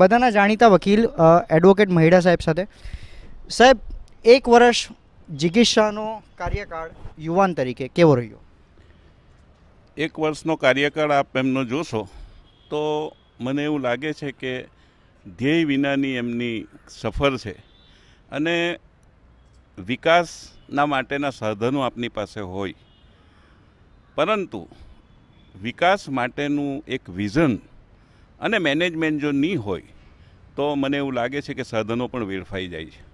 બધાના જાણીતા વકીલ એડવોકેટ મહિડા સાહેબ સાથે સાહેબ એક વર્ષ જિગીશ કાર્યકાળ યુવાન તરીકે કેવો રહ્યો એક વર્ષનો કાર્યકાળ આપ એમનો જોશો તો મને એવું લાગે છે કે ધ્યેય વિનાની એમની સફર છે અને વિકાસના માટેના સાધનો આપની પાસે હોય પરંતુ વિકાસ માટેનું એક વિઝન અને મેનેજમેન્ટ જો નહીં હોય તો મને એવું લાગે છે કે સાધનો પણ વેડફાઈ જાય છે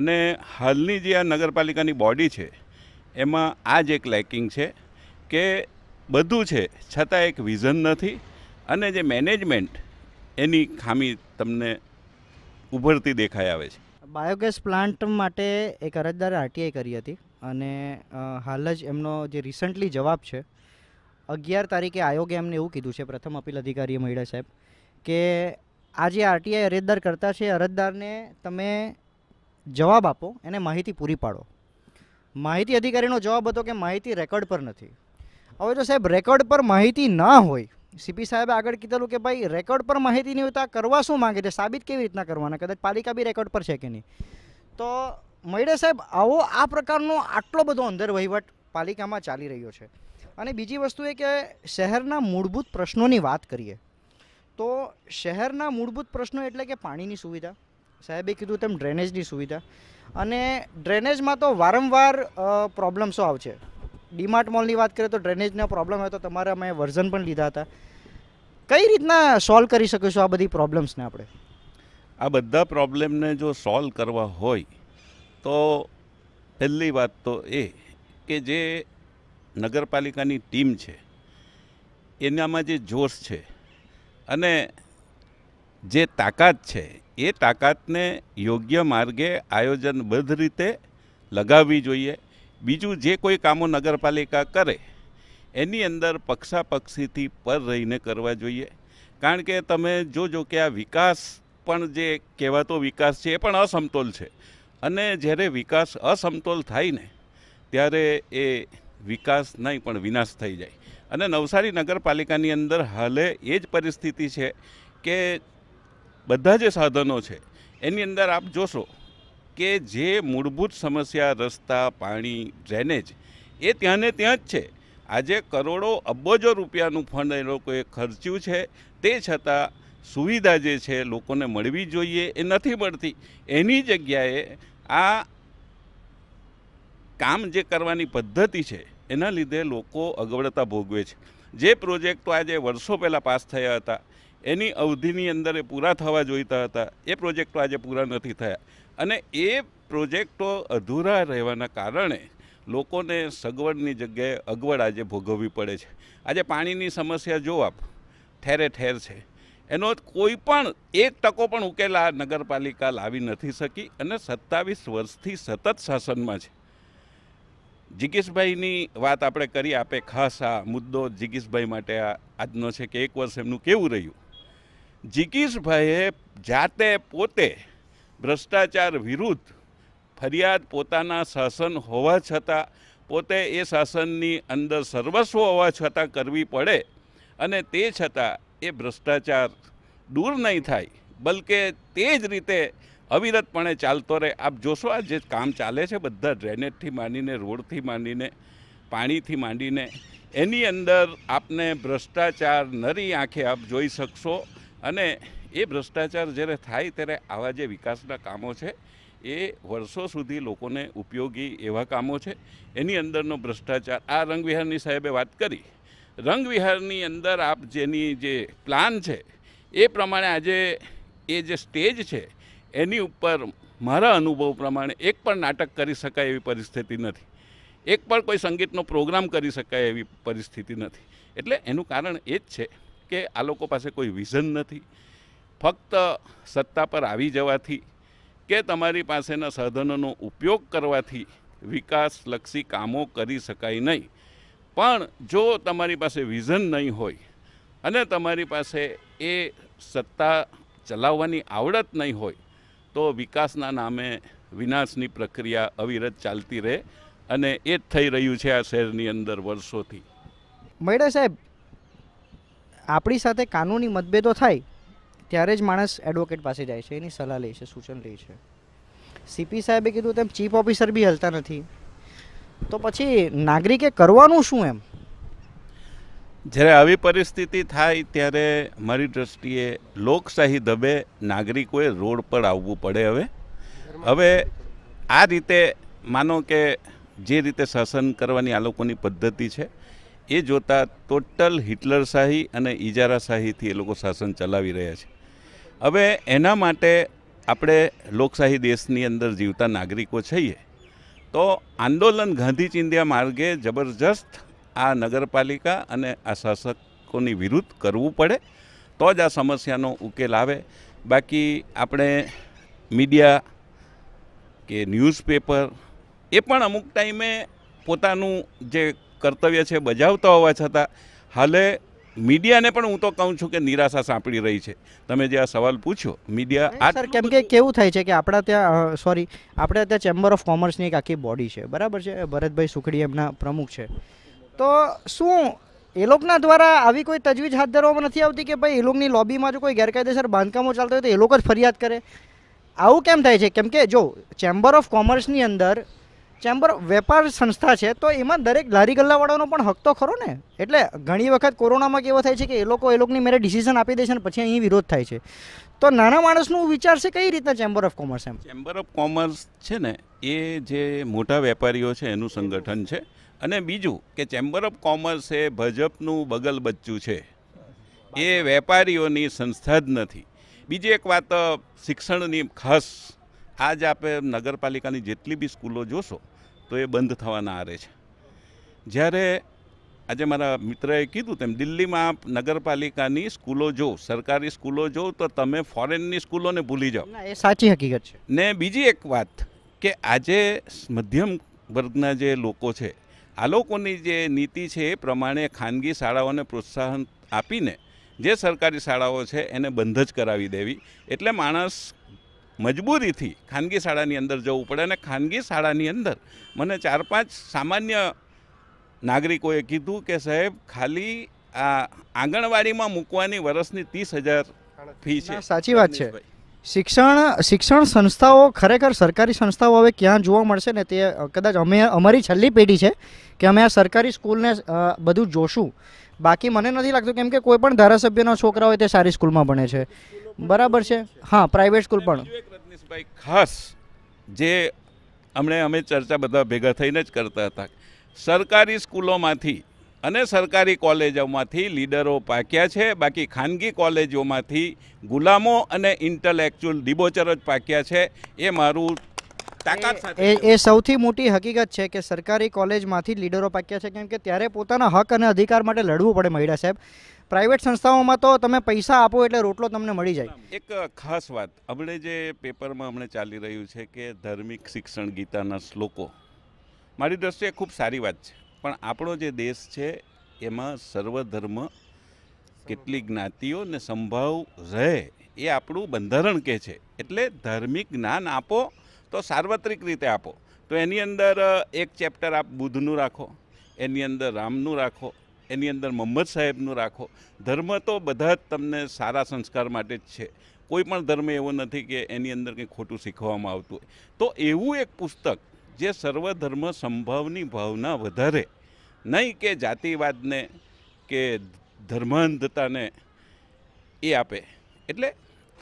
અને હાલની જે આ નગરપાલિકાની બોડી છે એમાં આ જ એક લેકિંગ છે કે બધું છે છતાં એક વિઝન નથી અને જે મેનેજમેન્ટ એની ખામી તમને ઉભરતી દેખાઈ આવે છે બાયોગેસ પ્લાન્ટ માટે એક અરજદાર આરટીઆઈ કરી હતી અને હાલ જ એમનો જે રિસન્ટલી જવાબ છે અગિયાર તારીખે આયોગે એમને એવું કીધું છે પ્રથમ અપીલ અધિકારીએ મળ્યા સાહેબ કે આ જે આરટીઆઈ અરજદાર કરતા છે અરજદારને તમે જવાબ આપો એને માહિતી પૂરી પાડો માહિતી અધિકારીનો જવાબ હતો કે માહિતી રેકોર્ડ પર નથી હવે જો સાહેબ રેકોર્ડ પર માહિતી ના હોય સીપી સાહેબે આગળ કીધેલું કે ભાઈ રેકોર્ડ પર માહિતી નહીં હોય કરવા શું માંગે છે સાબિત કેવી રીતના કરવાના કદાચ પાલિકા બી રેકોર્ડ પર છે કે નહીં તો મળે સાહેબ આવો આ પ્રકારનો આટલો બધો અંદર વહીવટ પાલિકામાં ચાલી રહ્યો છે અને બીજી વસ્તુ એ કે શહેરના મૂળભૂત પ્રશ્નોની વાત કરીએ તો શહેરના મૂળભૂત પ્રશ્નો એટલે કે પાણીની સુવિધા સાહેબે કીધું તેમ ડ્રેનેજની સુવિધા અને ડ્રેનેજમાં તો વારંવાર પ્રોબ્લેમ્સો આવશે ડીમાર્ટ મોલની વાત કરીએ તો ડ્રેનેજનો પ્રોબ્લેમ હોય તો તમારે અમે વર્ઝન પણ લીધા હતા કઈ રીતના સોલ્વ કરી શકીશું આ બધી પ્રોબ્લેમ્સને આપણે આ બધા પ્રોબ્લેમને જો સોલ્વ કરવા હોય તો પહેલી વાત તો એ કે જે નગરપાલિકાની ટીમ છે એનામાં જે જોશ છે અને જે તાકાત છે એ તાકાતને યોગ્ય માર્ગે આયોજનબદ્ધ રીતે લગાવવી જોઈએ બીજું જે કોઈ કામો નગરપાલિકા કરે એની અંદર પક્ષાપક્ષીથી પર રહીને કરવા જોઈએ કારણ કે તમે જોજો કે આ વિકાસ પણ જે કહેવાતો વિકાસ છે એ પણ અસમતોલ છે અને જ્યારે વિકાસ અસમતોલ થાય ને ત્યારે એ વિકાસ નહીં પણ વિનાશ થઈ જાય અને નવસારી નગરપાલિકાની અંદર હાલે એ જ પરિસ્થિતિ છે કે બધા જે સાધનો છે એની અંદર આપ જોશો કે જે મૂળભૂત સમસ્યા રસ્તા પાણી ડ્રેનેજ એ ત્યાંને ત્યાં જ છે આજે કરોડો અબોજો રૂપિયાનું ફંડ એ લોકોએ ખર્ચ્યું છે તે છતાં સુવિધા જે છે લોકોને મળવી જોઈએ એ નથી મળતી એની જગ્યાએ આ કામ જે કરવાની પદ્ધતિ છે એના લીધે લોકો અગવડતા ભોગવે છે જે પ્રોજેક્ટો આજે વર્ષો પહેલાં પાસ થયા હતા એની અવધિની અંદર એ પૂરા થવા જોઈતા હતા એ પ્રોજેક્ટો આજે પૂરા નથી થયા અને એ પ્રોજેક્ટો અધૂરા રહેવાના કારણે લોકોને સગવડની જગ્યાએ અગવડ આજે ભોગવવી પડે છે આજે પાણીની સમસ્યા જો આપ ઠેરે ઠેર છે એનો કોઈ પણ એક ટકો પણ ઉકેલ આ નગરપાલિકા લાવી નથી શકી અને સત્તાવીસ વર્ષથી સતત શાસનમાં છે જિગીશભાઈની વાત આપણે કરી આપે ખાસ આ મુદ્દો જિગીશભાઈ માટે આજનો છે કે એક વર્ષ એમનું કેવું રહ્યું જિગીશભાઈએ જાતે પોતે ભ્રષ્ટાચાર વિરુદ્ધ ફરિયાદ પોતાના શાસન હોવા છતાં પોતે એ શાસનની અંદર સર્વસ્વ હોવા છતાં કરવી પડે અને તે છતાં એ ભ્રષ્ટાચાર દૂર નહીં થાય બલકે તે જ રીતે અવિરતપણે ચાલતો રહે આપ જોશો આ જે કામ ચાલે છે બધા ડ્રેનેજથી માંડીને રોડથી માંડીને પાણીથી માંડીને એની અંદર આપને ભ્રષ્ટાચાર નરી આંખે આપ જોઈ શકશો અને એ ભ્રષ્ટાચાર જ્યારે થાય ત્યારે આવા જે વિકાસના કામો છે એ વર્ષો સુધી લોકોને ઉપયોગી એવા કામો છે એની અંદરનો ભ્રષ્ટાચાર આ રંગવિહારની સાહેબે વાત કરી રંગવિહારની અંદર આપ જેની જે પ્લાન છે એ પ્રમાણે આજે એ જે સ્ટેજ છે એની ઉપર મારા અનુભવ પ્રમાણે એક પણ નાટક કરી શકાય એવી પરિસ્થિતિ નથી એક પણ કોઈ સંગીતનો પ્રોગ્રામ કરી શકાય એવી પરિસ્થિતિ નથી એટલે એનું કારણ એ જ છે કે આ લોકો પાસે કોઈ વિઝન નથી ફક્ત સત્તા પર આવી જવાથી કે તમારી પાસેના સાધનોનો ઉપયોગ કરવાથી વિકાસલક્ષી કામો કરી શકાય નહીં પણ જો તમારી પાસે વિઝન નહીં હોય અને તમારી પાસે એ સત્તા ચલાવવાની આવડત નહીં હોય તો વિકાસના નામે વિનાશની પ્રક્રિયા અવિરત ચાલતી રહે અને એ જ થઈ રહ્યું છે આ શહેરની અંદર વર્ષોથી મૈડા સાહેબ આપણી સાથે કાનૂની મતભેદો થાય ત્યારે જ માણસ એડવોકેટ પાસે જાય છે એની સલાહ લે છે સૂચન લે છે સીપી સાહેબે કીધું તેમ ચીફ ઓફિસર બી હલતા નથી તો પછી નાગરિકે કરવાનું શું એમ જ્યારે આવી પરિસ્થિતિ થાય ત્યારે મારી દ્રષ્ટિએ લોકશાહી દબે નાગરિકોએ રોડ પર આવવું પડે હવે હવે આ રીતે માનો કે જે રીતે શાસન કરવાની આ લોકોની પદ્ધતિ છે એ જોતાં ટોટલ હિટલરશાહી અને ઇજારાશાહીથી એ લોકો શાસન ચલાવી રહ્યા છે હવે એના માટે આપણે લોકશાહી દેશની અંદર જીવતા નાગરિકો છીએ તો આંદોલન ગાંધી ચિંધ્યા માર્ગે જબરજસ્ત આ નગરપાલિકા અને આ શાસકોની વિરુદ્ધ કરવું પડે તો જ આ સમસ્યાનો ઉકેલ આવે બાકી આપણે મીડિયા કે ન્યૂઝપેપર એ પણ અમુક ટાઈમે પોતાનું જે કર્તવ્ય છે બજાવતા હોવા છતાં હાલે મીડિયાને પણ હું તો કહું છું કે નિરાશા સાંપડી રહી છે તમે જે આ સવાલ પૂછ્યો મીડિયા સર કેમ કે કેવું થાય છે કે આપણા ત્યાં સોરી આપણે ત્યાં ચેમ્બર ઓફ કોમર્સની એક આખી બોડી છે બરાબર છે ભરતભાઈ સુખડી એમના પ્રમુખ છે તો શું એ લોકોના દ્વારા આવી કોઈ તજવીજ હાથ ધરવામાં નથી આવતી કે ભાઈ એ લોકોની લોબીમાં જો કોઈ ગેરકાયદેસર બાંધકામો ચાલતા હોય તો એ લોકો જ ફરિયાદ કરે આવું કેમ થાય છે કેમ કે જો ચેમ્બર ઓફ કોમર્સની અંદર ચેમ્બર વેપાર સંસ્થા છે તો એમાં દરેક લારી ગલ્લાવાળાનો પણ હક તો ખરો ને એટલે ઘણી વખત કોરોનામાં કેવો થાય છે કે એ લોકો એ લોકોની મેરે ડિસિઝન આપી દે છે અને પછી અહીં વિરોધ થાય છે તો નાના માણસનું વિચાર છે કઈ રીતના ચેમ્બર ઓફ કોમર્સ એમ ચેમ્બર ઓફ કોમર્સ છે ને એ જે મોટા વેપારીઓ છે એનું સંગઠન છે અને બીજું કે ચેમ્બર ઓફ કોમર્સ એ ભજપનું બગલ બચ્ચું છે એ વેપારીઓની સંસ્થા જ નથી બીજી એક વાત શિક્ષણની ખાસ આજ આપે નગરપાલિકાની જેટલી બી સ્કૂલો જોશો તો એ બંધ થવાના આરે છે જ્યારે આજે મારા મિત્રએ કીધું તેમ દિલ્હીમાં નગરપાલિકાની સ્કૂલો જો સરકારી સ્કૂલો જો તો તમે ફોરેનની સ્કૂલોને ભૂલી જાઓ એ સાચી હકીકત છે ને બીજી એક વાત કે આજે મધ્યમ વર્ગના જે લોકો છે આ લોકોની જે નીતિ છે એ પ્રમાણે ખાનગી શાળાઓને પ્રોત્સાહન આપીને જે સરકારી શાળાઓ છે એને બંધ જ કરાવી દેવી એટલે માણસ મજબૂરીથી ખાનગી શાળાની અંદર જવું પડે અને ખાનગી શાળાની અંદર મને ચાર પાંચ સામાન્ય નાગરિકોએ કીધું કે સાહેબ ખાલી આ આંગણવાડીમાં મૂકવાની વર્ષની ત્રીસ હજાર ફી છે સાચી વાત છે શિક્ષણ શિક્ષણ સંસ્થાઓ ખરેખર સરકારી સંસ્થાઓ હવે ક્યાં જોવા મળશે ને તે કદાચ અમે અમારી છેલ્લી પેઢી છે કે અમે આ સરકારી સ્કૂલને બધું જોશું બાકી મને નથી લાગતું કેમ કે કોઈ પણ ધારાસભ્યના છોકરા હોય તે સારી સ્કૂલમાં ભણે છે બરાબર છે હા પ્રાઇવેટ સ્કૂલ પણ રજનીશભાઈ ખાસ જે અમને અમે ચર્ચા બધા ભેગા થઈને જ કરતા હતા સરકારી સ્કૂલોમાંથી અને સરકારી કોલેજોમાંથી લીડરો પાક્યા છે બાકી ખાનગી કોલેજોમાંથી ગુલામો અને ઇન્ટેલેક્ચ્યુઅલ ડિબોચર જ પાક્યા છે એ મારું એ સૌથી મોટી હકીકત છે કે સરકારી કોલેજમાંથી લીડરો પાક્યા છે કેમ કે ત્યારે પોતાના હક અને અધિકાર માટે લડવું પડે મહિલા સાહેબ પ્રાઇવેટ સંસ્થાઓમાં તો તમે પૈસા આપો એટલે રોટલો તમને મળી જાય એક ખાસ વાત હમણે જે પેપરમાં હમણે ચાલી રહ્યું છે કે ધાર્મિક શિક્ષણ ગીતાના શ્લોકો મારી દ્રષ્ટિએ ખૂબ સારી વાત છે પણ આપણો જે દેશ છે એમાં સર્વધર્મ કેટલી જ્ઞાતિઓ ને સંભાવ રહે એ આપણું બંધારણ કહે છે એટલે ધાર્મિક જ્ઞાન આપો તો સાર્વત્રિક રીતે આપો તો એની અંદર એક ચેપ્ટર આપ બુદ્ધનું રાખો એની અંદર રામનું રાખો એની અંદર મોહમ્મદ સાહેબનું રાખો ધર્મ તો બધા જ તમને સારા સંસ્કાર માટે જ છે કોઈ પણ ધર્મ એવો નથી કે એની અંદર કંઈ ખોટું શીખવામાં આવતું હોય તો એવું એક પુસ્તક જે સર્વધર્મ સંભાવની ભાવના વધારે નહીં કે જાતિવાદને કે ધર્માંધતાને એ આપે એટલે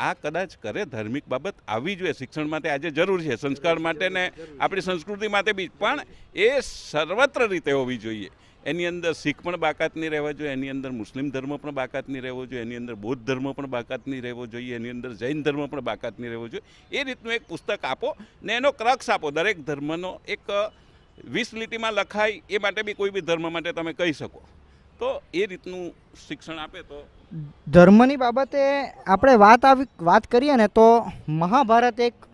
આ કદાચ કરે ધાર્મિક બાબત આવવી જોઈએ શિક્ષણ માટે આજે જરૂર છે સંસ્કાર માટે ને આપણી સંસ્કૃતિ માટે બી પણ એ સર્વત્ર રીતે હોવી જોઈએ એની અંદર શીખ પણ બાકાતની રહેવા જોઈએ એની અંદર મુસ્લિમ ધર્મ પણ બાકાતની રહેવો જોઈએ એની અંદર બૌદ્ધ ધર્મ પણ બાકાતની રહેવો જોઈએ એની અંદર જૈન ધર્મ પણ બાકાતની રહેવો જોઈએ એ રીતનું એક પુસ્તક આપો ને એનો ક્રક્ષ આપો દરેક ધર્મનો એક વીસ લીટીમાં લખાય એ માટે બી કોઈ બી ધર્મ માટે તમે કહી શકો તો એ રીતનું શિક્ષણ આપે તો ધર્મની બાબતે આપણે વાત આવી વાત કરીએ ને તો મહાભારત એક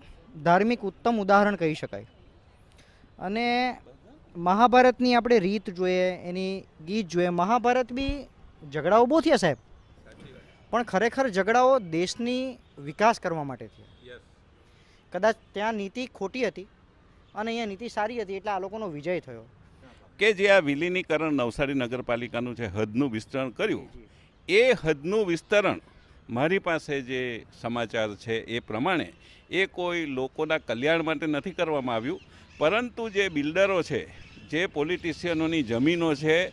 ધાર્મિક ઉત્તમ ઉદાહરણ કહી શકાય અને મહાભારતની આપણે રીત જોઈએ એની ગીત જોઈએ મહાભારત બી ઝઘડાઓ બહુ થયા સાહેબ પણ ખરેખર ઝઘડાઓ દેશની વિકાસ કરવા માટે થયા કદાચ ત્યાં નીતિ ખોટી હતી અને અહીંયા નીતિ સારી હતી એટલે આ લોકોનો વિજય થયો કે જે આ વિલીનીકરણ નવસારી નગરપાલિકાનું જે હદનું વિસ્તરણ કર્યું એ હદનું વિસ્તરણ મારી પાસે જે સમાચાર છે એ પ્રમાણે એ કોઈ લોકોના કલ્યાણ માટે નથી કરવામાં આવ્યું પરંતુ જે બિલ્ડરો છે જે પોલિટિશિયનોની જમીનો છે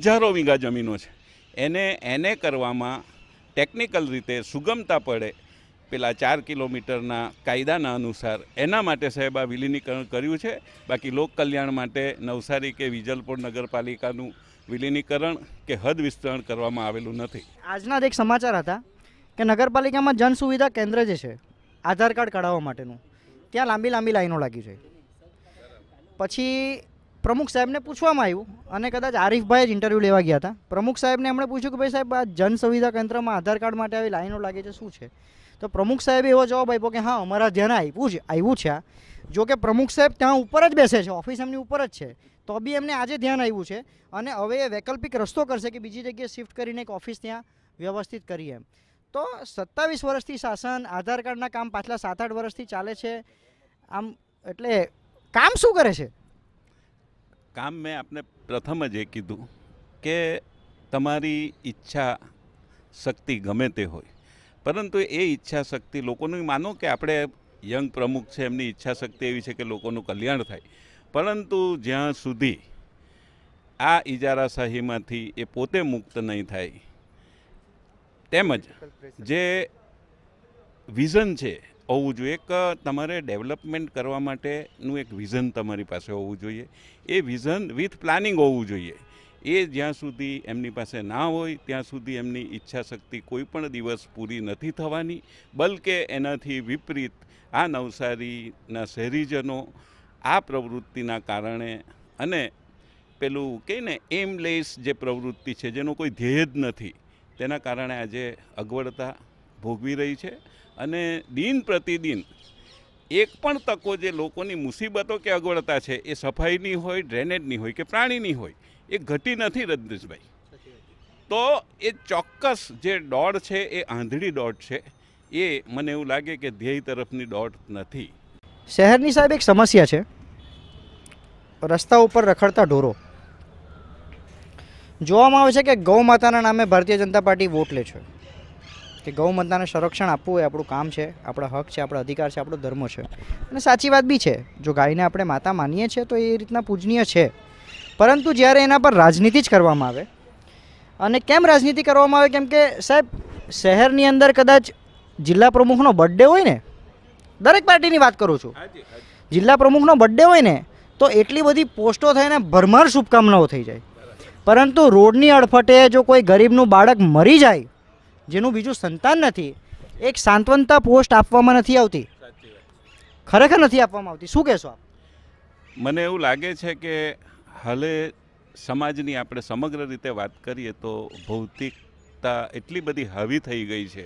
હજારો વીઘા જમીનો છે એને એને કરવામાં ટેકનિકલ રીતે સુગમતા પડે પેલા ચાર કિલોમીટરના કાયદાના અનુસાર એના માટે સાહેબ આ વિલીનીકરણ કર્યું છે બાકી લોક કલ્યાણ માટે નવસારી કે વિજલપુર નગરપાલિકાનું વિલીનીકરણ કે હદ વિસ્તરણ કરવામાં આવેલું નથી આજના જ એક સમાચાર હતા કે નગરપાલિકામાં જન સુવિધા કેન્દ્ર જે છે આધાર કાર્ડ કઢાવવા માટેનું ત્યાં લાંબી લાંબી લાઈનો લાગી છે પછી પ્રમુખ સાહેબને પૂછવામાં આવ્યું અને કદાચ આરીફભાઈ જ ઇન્ટરવ્યૂ લેવા ગયા હતા પ્રમુખ સાહેબને એમણે પૂછ્યું કે ભાઈ સાહેબ આ જન સુવિધા કેન્દ્રમાં આધાર કાર્ડ માટે આવી લાઈનો લાગે છે શું છે તો પ્રમુખ સાહેબે એવો જવાબ આપ્યો કે હા અમારા ધ્યાન આવ્યું છે આવ્યું છે આ જો કે પ્રમુખ સાહેબ ત્યાં ઉપર જ બેસે છે ઓફિસ એમની ઉપર જ છે તો બી એમને આજે ધ્યાન આવ્યું છે અને હવે એ વૈકલ્પિક રસ્તો કરશે કે બીજી જગ્યાએ શિફ્ટ કરીને એક ઓફિસ ત્યાં વ્યવસ્થિત કરીએ એમ તો સત્તાવીસ વર્ષથી શાસન આધાર કાર્ડના કામ પાછલા સાત આઠ વર્ષથી ચાલે છે આમ એટલે કામ શું કરે છે કામ મેં આપને પ્રથમ જ એ કીધું કે તમારી ઈચ્છા શક્તિ ગમે તે હોય પરંતુ એ ઈચ્છા શક્તિ લોકોનું માનો કે આપણે યંગ પ્રમુખ છે એમની ઈચ્છા શક્તિ એવી છે કે લોકોનું કલ્યાણ થાય પરંતુ જ્યાં સુધી આ ઇજારાશાહીમાંથી એ પોતે મુક્ત નહીં થાય તેમજ જે વિઝન છે હોવું જોઈએ એક તમારે ડેવલપમેન્ટ કરવા માટેનું એક વિઝન તમારી પાસે હોવું જોઈએ એ વિઝન વિથ પ્લાનિંગ હોવું જોઈએ એ જ્યાં સુધી એમની પાસે ના હોય ત્યાં સુધી એમની ઈચ્છાશક્તિ કોઈ પણ દિવસ પૂરી નથી થવાની બલકે એનાથી વિપરીત આ નવસારીના શહેરીજનો આ પ્રવૃત્તિના કારણે અને પેલું કહીને એમલેસ જે પ્રવૃત્તિ છે જેનો કોઈ ધ્યેય જ નથી તેના કારણે આજે અગવડતા ભોગવી રહી છે અને દિન પ્રતિદિન એક પણ તકો જે લોકોની મુસીબતો કે અગવડતા છે એ સફાઈની હોય ડ્રેનેજની હોય કે પ્રાણીની હોય એ ઘટી નથી રજનીશભાઈ તો એ ચોક્કસ જે દોડ છે એ આંધળી દોડ છે એ મને એવું લાગે કે ધ્યેય તરફની દોડ નથી શહેરની સાહેબ એક સમસ્યા છે રસ્તા ઉપર રખડતા ઢોરો જોવામાં આવે છે કે ગૌ માતાના નામે ભારતીય જનતા પાર્ટી વોટ લે છે કે ગૌમાતાને સંરક્ષણ આપવું એ આપણું કામ છે આપણો હક છે આપણો અધિકાર છે આપણો ધર્મ છે અને સાચી વાત બી છે જો ગાયને આપણે માતા માનીએ છીએ તો એ રીતના પૂજનીય છે પરંતુ જ્યારે એના પર રાજનીતિ જ કરવામાં આવે અને કેમ રાજનીતિ કરવામાં આવે કેમ કે સાહેબ શહેરની અંદર કદાચ જિલ્લા પ્રમુખનો બર્થડે હોય ને દરેક પાર્ટીની વાત કરું છું જિલ્લા પ્રમુખનો બર્થડે હોય ને તો એટલી બધી પોસ્ટો થઈને ભરમાર શુભકામનાઓ થઈ જાય પરંતુ રોડની અડફટે જો કોઈ ગરીબનું બાળક મરી જાય જેનું બીજું સંતાન નથી એક સાંત્વનતા પોસ્ટ આપવામાં નથી આવતી ખરેખર નથી આપવામાં આવતી શું કહેશો આપ મને એવું લાગે છે કે હાલે સમાજની આપણે સમગ્ર રીતે વાત કરીએ તો ભૌતિકતા એટલી બધી હાવી થઈ ગઈ છે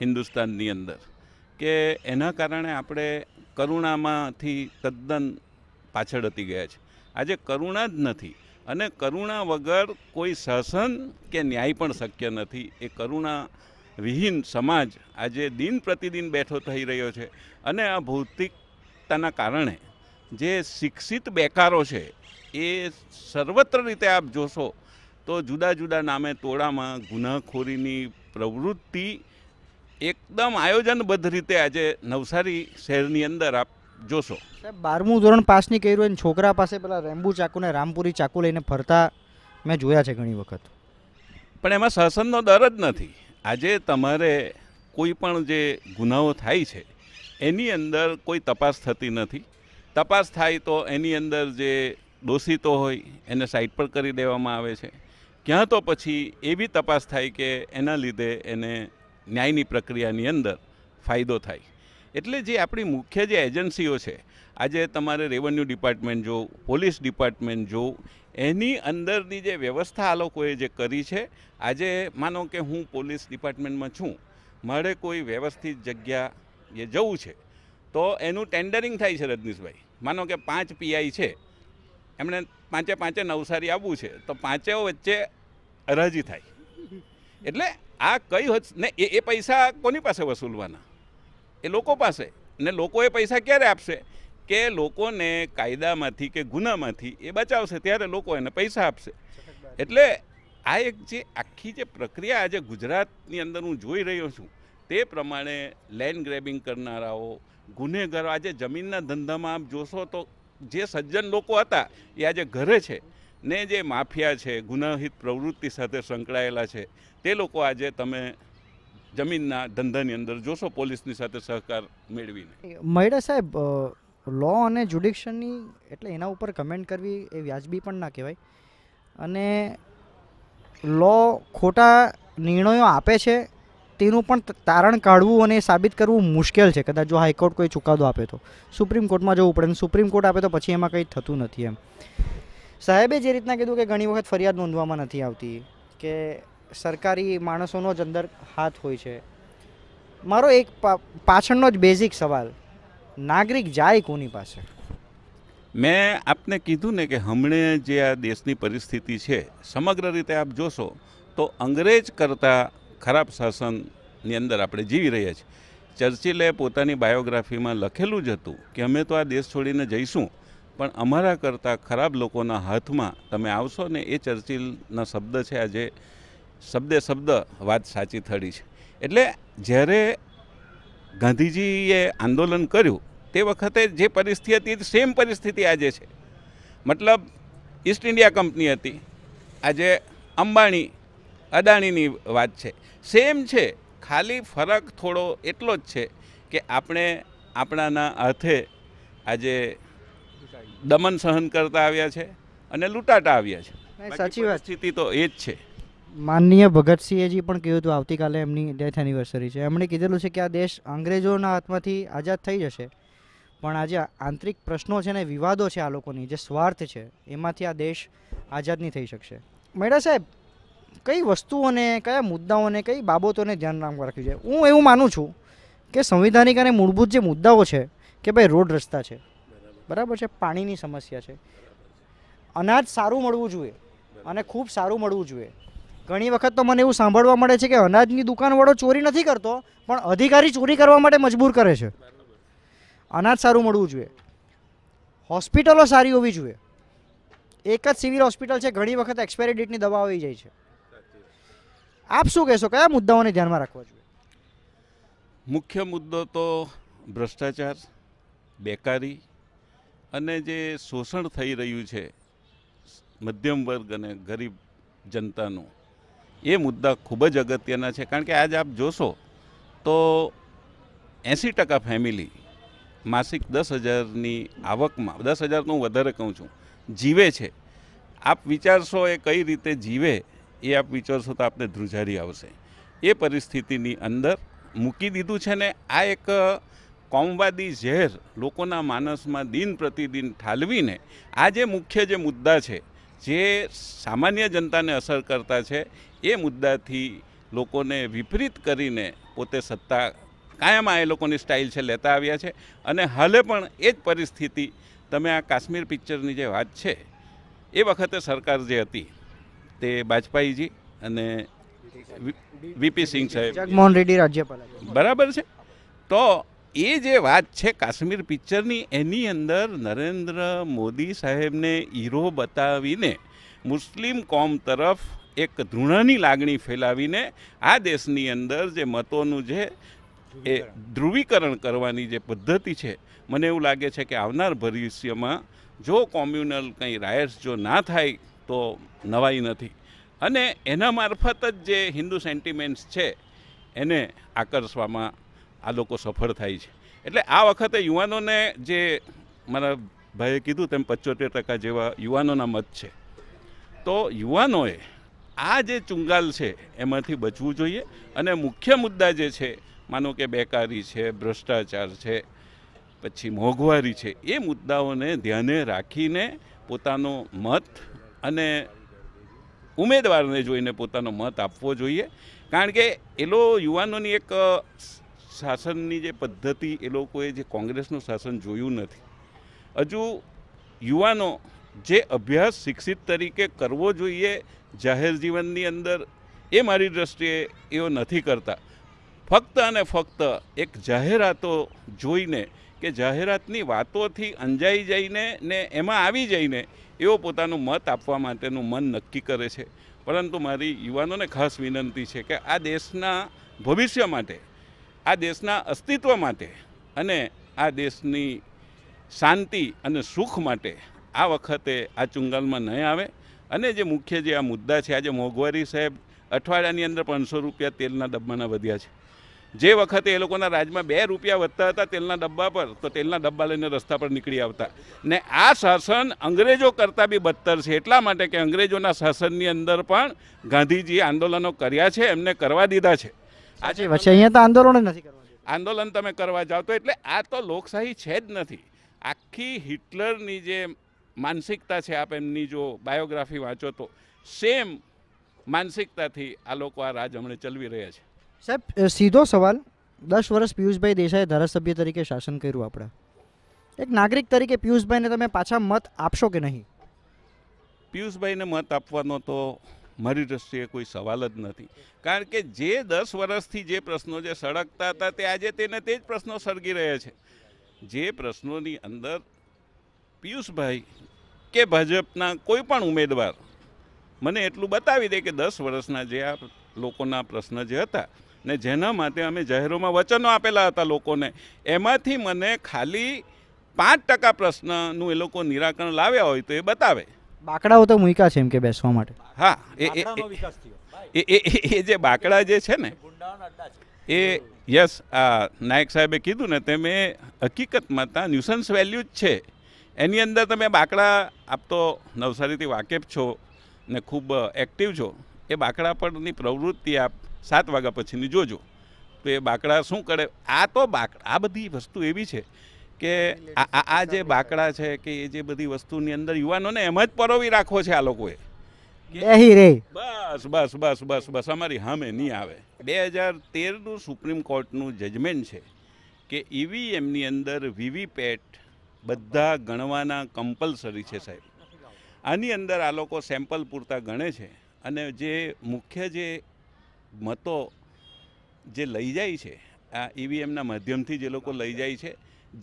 હિન્દુસ્તાનની અંદર કે એના કારણે આપણે કરુણામાંથી તદ્દન પાછળ હતી ગયા છે આજે કરુણા જ નથી અને કરુણા વગર કોઈ શાસન કે ન્યાય પણ શક્ય નથી એ કરુણા વિહીન સમાજ આજે દિન પ્રતિદિન બેઠો થઈ રહ્યો છે અને આ ભૌતિકતાના કારણે જે શિક્ષિત બેકારો છે એ સર્વત્ર રીતે આપ જોશો તો જુદા જુદા નામે તોડામાં ગુનાખોરીની પ્રવૃત્તિ એકદમ આયોજનબદ્ધ રીતે આજે નવસારી શહેરની અંદર આપ જોશો સાહેબ બારમું ધોરણ પાસની કર્યું અને છોકરા પાસે પેલા રેમ્બુ ચાકુ ને રામપુરી ચાકુ લઈને ફરતા મેં જોયા છે ઘણી વખત પણ એમાં શાસનનો દર જ નથી આજે તમારે કોઈ પણ જે ગુનાઓ થાય છે એની અંદર કોઈ તપાસ થતી નથી તપાસ થાય તો એની અંદર જે દોષિતો હોય એને સાઈડ પર કરી દેવામાં આવે છે ક્યાં તો પછી એવી તપાસ થાય કે એના લીધે એને ન્યાયની પ્રક્રિયાની અંદર ફાયદો થાય એટલે જે આપણી મુખ્ય જે એજન્સીઓ છે આજે તમારે રેવન્યુ ડિપાર્ટમેન્ટ જો પોલીસ ડિપાર્ટમેન્ટ જો એની અંદરની જે વ્યવસ્થા આ લોકોએ જે કરી છે આજે માનો કે હું પોલીસ ડિપાર્ટમેન્ટમાં છું મારે કોઈ વ્યવસ્થિત જગ્યાએ જવું છે તો એનું ટેન્ડરિંગ થાય છે રજનીશભાઈ માનો કે પાંચ પીઆઈ છે એમણે પાંચે પાંચે નવસારી આવવું છે તો પાંચેઓ વચ્ચે અરજી થાય એટલે આ કઈ ને એ પૈસા કોની પાસે વસૂલવાના એ લોકો પાસે ને લોકો એ પૈસા ક્યારે આપશે કે લોકોને કાયદામાંથી કે ગુનામાંથી એ બચાવશે ત્યારે લોકો એને પૈસા આપશે એટલે આ એક જે આખી જે પ્રક્રિયા આજે ગુજરાતની અંદર હું જોઈ રહ્યો છું તે પ્રમાણે લેન્ડ ગ્રેબિંગ કરનારાઓ ગુનેગારો આજે જમીનના ધંધામાં આપ જોશો તો જે સજ્જન લોકો હતા એ આજે ઘરે છે ને જે માફિયા છે ગુનાહિત પ્રવૃત્તિ સાથે સંકળાયેલા છે તે લોકો આજે તમે જમીનના ધંધાની અંદર જોશો પોલીસની સાથે સહકાર મેળવીને મયડા સાહેબ લો અને જ્યુડિક્શનની એટલે એના ઉપર કમેન્ટ કરવી એ વ્યાજબી પણ ના કહેવાય અને લો ખોટા નિર્ણયો આપે છે તેનું પણ તારણ કાઢવું અને સાબિત કરવું મુશ્કેલ છે કદાચ જો હાઈકોર્ટ કોઈ ચુકાદો આપે તો સુપ્રીમ કોર્ટમાં જવું પડે અને સુપ્રીમ કોર્ટ આપે તો પછી એમાં કંઈ થતું નથી એમ સાહેબે જે રીતના કીધું કે ઘણી વખત ફરિયાદ નોંધવામાં નથી આવતી કે સરકારી માણસોનો જ અંદર હાથ હોય છે મારો એક પાછળનો જ બેઝિક સવાલ નાગરિક જાય કોની પાસે મેં આપને કીધું ને કે હમણે જે આ દેશની પરિસ્થિતિ છે સમગ્ર રીતે આપ જોશો તો અંગ્રેજ કરતાં ખરાબ શાસનની અંદર આપણે જીવી રહ્યા છીએ ચર્ચિલે પોતાની બાયોગ્રાફીમાં લખેલું જ હતું કે અમે તો આ દેશ છોડીને જઈશું પણ અમારા કરતાં ખરાબ લોકોના હાથમાં તમે આવશો ને એ ચર્ચિલના શબ્દ છે આજે શબ્દે શબ્દ વાત સાચી થડી છે એટલે જ્યારે ગાંધીજીએ આંદોલન કર્યું તે વખતે જે પરિસ્થિતિ હતી સેમ પરિસ્થિતિ આજે છે મતલબ ઈસ્ટ ઇન્ડિયા કંપની હતી આજે અંબાણી અદાણીની વાત છે સેમ છે ખાલી ફરક થોડો એટલો જ છે કે આપણે આપણાના હાથે આજે દમન સહન કરતા આવ્યા છે અને લૂંટાટા આવ્યા છે સાચી વાત સ્થિતિ તો એ જ છે માનનીય ભગતસિંહે પણ કહ્યું હતું આવતીકાલે એમની ડેથ એનિવર્સરી છે એમણે કીધેલું છે કે આ દેશ અંગ્રેજોના હાથમાંથી આઝાદ થઈ જશે પણ આજે આંતરિક પ્રશ્નો છે ને વિવાદો છે આ લોકોની જે સ્વાર્થ છે એમાંથી આ દેશ આઝાદ નહીં થઈ શકશે મેડા સાહેબ કઈ વસ્તુઓને કયા મુદ્દાઓને કઈ બાબતોને ધ્યાન રાખવા રાખ્યું છે હું એવું માનું છું કે સંવિધાનિક અને મૂળભૂત જે મુદ્દાઓ છે કે ભાઈ રોડ રસ્તા છે બરાબર છે પાણીની સમસ્યા છે અનાજ સારું મળવું જોઈએ અને ખૂબ સારું મળવું જોઈએ ઘણી વખત તો મને એવું સાંભળવા મળે છે કે અનાજની દુકાનવાળો ચોરી નથી કરતો પણ અધિકારી ચોરી કરવા માટે મજબૂર કરે છે અનાજ સારું મળવું જોઈએ હોસ્પિટલો સારી હોવી જોઈએ એક જ સિવિલ હોસ્પિટલ છે ઘણી વખત એક્સપાયરી ડેટની દવા આવી જાય છે આપ શું કહેશો કયા મુદ્દાઓને ધ્યાનમાં રાખવા જોઈએ મુખ્ય મુદ્દો તો ભ્રષ્ટાચાર બેકારી અને જે શોષણ થઈ રહ્યું છે મધ્યમ વર્ગ અને ગરીબ જનતાનું એ મુદ્દા ખૂબ જ અગત્યના છે કારણ કે આજ આપ જોશો તો એંસી ટકા ફેમિલી માસિક દસ હજારની આવકમાં દસ હજારનું વધારે કહું છું જીવે છે આપ વિચારશો એ કઈ રીતે જીવે એ આપ વિચારશો તો આપને ધ્રુજારી આવશે એ પરિસ્થિતિની અંદર મૂકી દીધું છે ને આ એક કોમવાદી ઝેર લોકોના માનસમાં દિન પ્રતિદિન ઠાલવીને આ જે મુખ્ય જે મુદ્દા છે જે સામાન્ય જનતાને અસર કરતા છે એ મુદ્દાથી લોકોને વિપરીત કરીને પોતે સત્તા કાયમ આ એ લોકોની સ્ટાઇલ છે લેતા આવ્યા છે અને હાલે પણ એ જ પરિસ્થિતિ તમે આ કાશ્મીર પિક્ચરની જે વાત છે એ વખતે સરકાર જે હતી તે વાજપાઈજી અને વીપી સિંહ સાહેબ જગમોહન રેડ્ડી રાજ્યપાલ બરાબર છે તો એ જે વાત છે કાશ્મીર પિક્ચરની એની અંદર નરેન્દ્ર મોદી સાહેબને હીરો બતાવીને મુસ્લિમ કોમ તરફ એક ધૃણાની લાગણી ફેલાવીને આ દેશની અંદર જે મતોનું જે એ ધ્રુવીકરણ કરવાની જે પદ્ધતિ છે મને એવું લાગે છે કે આવનાર ભવિષ્યમાં જો કોમ્યુનલ કંઈ રાયર્સ જો ના થાય તો નવાઈ નથી અને એના મારફત જ જે હિન્દુ સેન્ટિમેન્ટ્સ છે એને આકર્ષવામાં આ લોકો સફળ થાય છે એટલે આ વખતે યુવાનોને જે મારા ભાઈએ કીધું તેમ પચોતેર ટકા જેવા યુવાનોના મત છે તો યુવાનોએ આ જે ચુંગાલ છે એમાંથી બચવું જોઈએ અને મુખ્ય મુદ્દા જે છે માનો કે બેકારી છે ભ્રષ્ટાચાર છે પછી મોંઘવારી છે એ મુદ્દાઓને ધ્યાને રાખીને પોતાનો મત અને ઉમેદવારને જોઈને પોતાનો મત આપવો જોઈએ કારણ કે એલો યુવાનોની એક શાસનની જે પદ્ધતિ એ લોકોએ જે કોંગ્રેસનું શાસન જોયું નથી હજુ યુવાનો જે અભ્યાસ શિક્ષિત તરીકે કરવો જોઈએ જાહેર જીવનની અંદર એ મારી દૃષ્ટિએ એઓ નથી કરતા ફક્ત અને ફક્ત એક જાહેરાતો જોઈને કે જાહેરાતની વાતોથી અંજાઈ જઈને ને એમાં આવી જઈને એવો પોતાનું મત આપવા માટેનું મન નક્કી કરે છે પરંતુ મારી યુવાનોને ખાસ વિનંતી છે કે આ દેશના ભવિષ્ય માટે આ દેશના અસ્તિત્વ માટે અને આ દેશની શાંતિ અને સુખ માટે આ વખતે આ ચુંગાલમાં નહીં આવે અને જે મુખ્ય જે આ મુદ્દા છે આજે મોંઘવારી સાહેબ અઠવાડિયાની અંદર પાંચસો રૂપિયા તેલના ડબ્બાના વધ્યા છે જે વખતે એ લોકોના રાજમાં બે રૂપિયા વધતા હતા તેલના ડબ્બા પર તો તેલના ડબ્બા લઈને રસ્તા પર નીકળી આવતા ને આ શાસન અંગ્રેજો કરતાં બી બદતર છે એટલા માટે કે અંગ્રેજોના શાસનની અંદર પણ ગાંધીજીએ આંદોલનો કર્યા છે એમને કરવા દીધા છે આજે વચ્ચે અહીંયા તો આંદોલન નથી આંદોલન તમે કરવા જાઓ તો એટલે આ તો લોકશાહી છે જ નથી આખી હિટલરની જે માનસિકતા છે આપ એમની જો બાયોગ્રાફી વાંચો તો સેમ માનસિકતાથી આ લોકો આ રાજ હમણે ચલવી રહ્યા છે સાહેબ સીધો સવાલ દસ વર્ષ પિયુષભાઈ દેસાઈ ધારાસભ્ય તરીકે શાસન કર્યું આપણે એક નાગરિક તરીકે પિયુષભાઈને તમે પાછા મત આપશો કે નહીં પિયુષભાઈને મત આપવાનો તો મારી દ્રષ્ટિએ કોઈ સવાલ જ નથી કારણ કે જે દસ વર્ષથી જે પ્રશ્નો જે સળગતા હતા તે આજે તેને તે જ પ્રશ્નો સળગી રહ્યા છે જે પ્રશ્નોની અંદર પિયુષભાઈ કે ભાજપના કોઈ પણ ઉમેદવાર મને એટલું બતાવી દે કે દસ વર્ષના જે આ લોકોના પ્રશ્ન જે હતા ને જેના માટે અમે જાહેરોમાં વચનો આપેલા હતા લોકોને એમાંથી મને ખાલી પાંચ ટકા પ્રશ્નનું એ લોકો નિરાકરણ લાવ્યા હોય તો એ બતાવે બાકડાઓ તો મૂક્યા છે એમ કે બેસવા માટે હા એ એ જે બાકડા જે છે ને એ યસ આ નાયક સાહેબે કીધું ને તે મેં હકીકતમાં ત્યાં ન્યુસન્સ વેલ્યુ જ છે એની અંદર તમે બાકડા આપતો નવસારીથી વાકેફ છો ને ખૂબ એક્ટિવ છો એ બાકડા પરની પ્રવૃત્તિ આપ સાત વાગ્યા પછીની જોજો તો એ બાકડા શું કરે આ તો બાકડા આ બધી વસ્તુ એવી છે કે આ જે બાકડા છે કે એ જે બધી વસ્તુની અંદર યુવાનોને એમ જ પરોવી રાખવો છે આ લોકોએ બસ બસ બસ બસ બસ અમારી હામે નહીં આવે બે હજાર તેરનું સુપ્રીમ કોર્ટનું જજમેન્ટ છે કે ઈવીએમની અંદર વીવીપેટ બધા ગણવાના કમ્પલસરી છે સાહેબ આની અંદર આ લોકો સેમ્પલ પૂરતા ગણે છે અને જે મુખ્ય જે મતો જે લઈ જાય છે આ ઈવીએમના માધ્યમથી જે લોકો લઈ જાય છે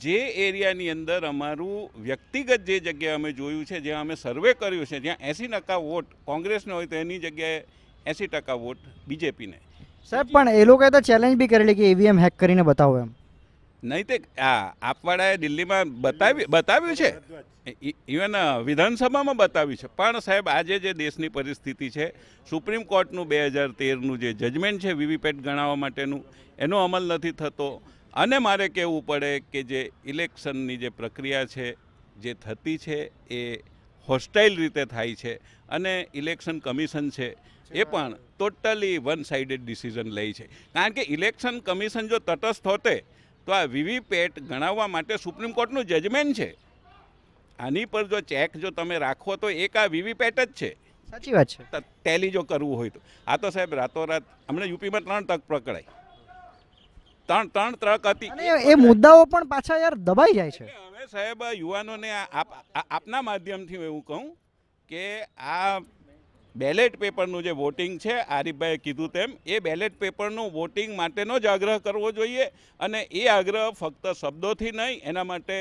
જે એરિયાની અંદર અમારું વ્યક્તિગત જે જગ્યાએ અમે જોયું છે જ્યાં અમે સર્વે કર્યું છે જ્યાં એંસી ટકા વોટ કોંગ્રેસનો હોય તો એની જગ્યાએ એંસી ટકા વોટ બીજેપીને સાહેબ પણ એ લોકોએ તો ચેલેન્જ બી કરેલી કે ઈવીએમ e હેક કરીને બતાવો એમ નહીં તે આ આપવાળાએ દિલ્હીમાં બતાવી બતાવ્યું છે ઇવન વિધાનસભામાં બતાવ્યું છે પણ સાહેબ આજે જે દેશની પરિસ્થિતિ છે સુપ્રીમ કોર્ટનું બે હજાર તેરનું જે જજમેન્ટ છે વીવીપેટ ગણાવવા માટેનું એનો અમલ નથી થતો અને મારે કહેવું પડે કે જે ઇલેક્શનની જે પ્રક્રિયા છે જે થતી છે એ હોસ્ટાઇલ રીતે થાય છે અને ઇલેક્શન કમિશન છે એ પણ ટોટલી વન સાઇડેડ ડિસિઝન લે છે કારણ કે ઇલેક્શન કમિશન જો તટસ્થ હોતે તો આ વીવીપેટ ગણાવવા માટે સુપ્રીમ કોર્ટનું જજમેન્ટ છે આની પર જો ચેક જો તમે રાખો તો એક આ વીવીપેટ જ છે સાચી વાત છે ટેલી જો કરવું હોય તો આ તો સાહેબ રાતોરાત હમણાં યુપીમાં ત્રણ તક પકડાય ત્રણ ત્રણ ત્રક હતી એ મુદ્દાઓ પણ પાછા યાર દબાઈ જાય છે હવે સાહેબ યુવાનોને આપના માધ્યમથી હું એવું કહું કે આ બેલેટ પેપરનું જે વોટિંગ છે આરીફભાઈએ કીધું તેમ એ બેલેટ પેપરનું વોટિંગ માટેનો જ આગ્રહ કરવો જોઈએ અને એ આગ્રહ ફક્ત શબ્દોથી નહીં એના માટે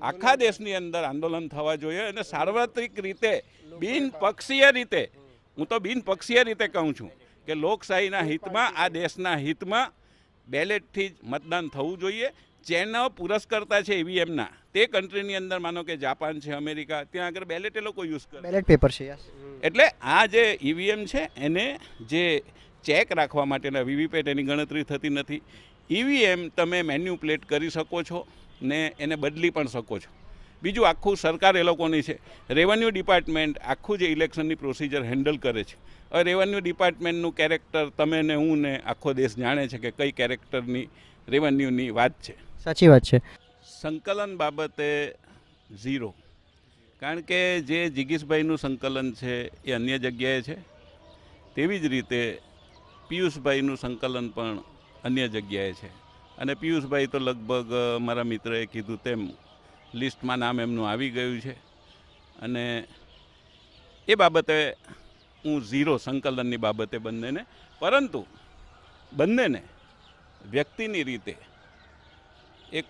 આખા દેશની અંદર આંદોલન થવા જોઈએ અને સાર્વત્રિક રીતે બિનપક્ષીય રીતે હું તો બિનપક્ષીય રીતે કહું છું કે લોકશાહીના હિતમાં આ દેશના હિતમાં બેલેટથી જ મતદાન થવું જોઈએ જેનો પુરસ્કર્તા છે એવી એમના તે કન્ટ્રીની અંદર માનો કે જાપાન છે અમેરિકા ત્યાં આગળ બેલેટ એ લોકો યુઝ કરે બેલેટ પેપર છે એટલે આ જે ઈવીએમ છે એને જે ચેક રાખવા માટેના વીવીપેટ એની ગણતરી થતી નથી ઈવીએમ તમે મેન્યુપ્લેટ કરી શકો છો ને એને બદલી પણ શકો છો બીજું આખું સરકાર એ લોકોની છે રેવન્યુ ડિપાર્ટમેન્ટ આખું જે ઇલેક્શનની પ્રોસિજર હેન્ડલ કરે છે રેવન્યુ ડિપાર્ટમેન્ટનું કેરેક્ટર તમે ને હું ને આખો દેશ જાણે છે કે કઈ કેરેક્ટરની રેવન્યુની વાત છે સાચી વાત છે સંકલન બાબતે ઝીરો કારણ કે જે જિગીશભાઈનું સંકલન છે એ અન્ય જગ્યાએ છે તેવી જ રીતે પિયુષભાઈનું સંકલન પણ અન્ય જગ્યાએ છે અને પિયુષભાઈ તો લગભગ મારા મિત્રએ કીધું તેમ લિસ્ટમાં નામ એમનું આવી ગયું છે અને એ બાબતે હું ઝીરો સંકલનની બાબતે બંનેને પરંતુ બંનેને વ્યક્તિની રીતે એક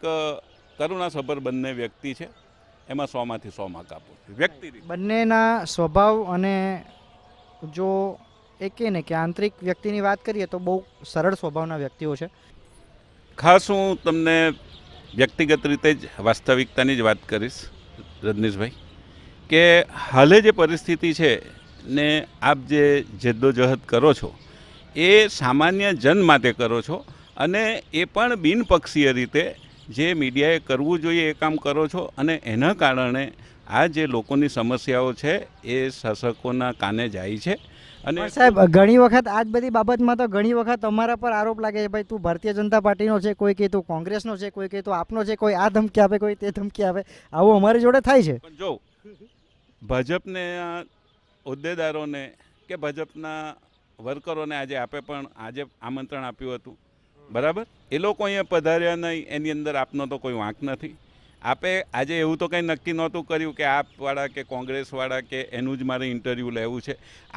કરુણાસભર બંને વ્યક્તિ છે એમાં સોમાંથી સો માર્ક આપું વ્યક્તિ બંનેના સ્વભાવ અને જો એ કે ને કે આંતરિક વ્યક્તિની વાત કરીએ તો બહુ સરળ સ્વભાવના વ્યક્તિઓ છે ખાસ હું તમને વ્યક્તિગત રીતે જ વાસ્તવિકતાની જ વાત કરીશ રજનીશભાઈ કે હાલે જે પરિસ્થિતિ છે ને આપ જે જદ્દોજહદ કરો છો એ સામાન્ય જન માટે કરો છો અને એ પણ બિનપક્ષીય રીતે જે મીડિયાએ કરવું જોઈએ એ કામ કરો છો અને એના કારણે આ જે લોકોની સમસ્યાઓ છે એ શાસકોના કાને જાય છે અને સાહેબ ઘણી વખત આ જ બધી બાબતમાં તો ઘણી વખત અમારા પર આરોપ લાગે છે ભાઈ તું ભારતીય જનતા પાર્ટીનો છે કોઈ કહે તું કોંગ્રેસનો છે કોઈ કહે તો આપનો છે કોઈ આ ધમકી આપે કોઈ તે ધમકી આપે આવું અમારી જોડે થાય છે જો ભાજપને હોદ્દેદારોને કે ભાજપના વર્કરોને આજે આપે પણ આજે આમંત્રણ આપ્યું હતું બરાબર એ લોકો અહીંયા પધાર્યા નહીં એની અંદર આપનો તો કોઈ વાંક નથી આપે આજે એવું તો કંઈ નક્કી નહોતું કર્યું કે આપવાળા કે કોંગ્રેસવાળા કે એનું જ મારે ઇન્ટરવ્યૂ લેવું છે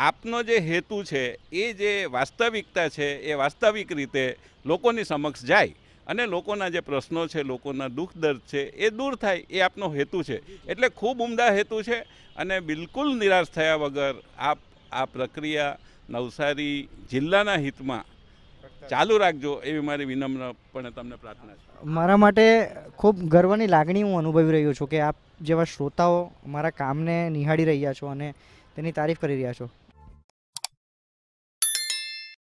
આપનો જે હેતુ છે એ જે વાસ્તવિકતા છે એ વાસ્તવિક રીતે લોકોની સમક્ષ જાય અને લોકોના જે પ્રશ્નો છે લોકોના દુઃખ દર્દ છે એ દૂર થાય એ આપનો હેતુ છે એટલે ખૂબ ઉમદા હેતુ છે અને બિલકુલ નિરાશ થયા વગર આપ આ પ્રક્રિયા નવસારી જિલ્લાના હિતમાં ચાલુ રાખજો એવી મારી વિનમ્રપણે તમને પ્રાર્થના છે મારા માટે ખૂબ ગર્વની લાગણી હું અનુભવી રહ્યો છું કે આપ જેવા શ્રોતાઓ મારા કામને નિહાળી રહ્યા છો અને તેની તારીફ કરી રહ્યા છો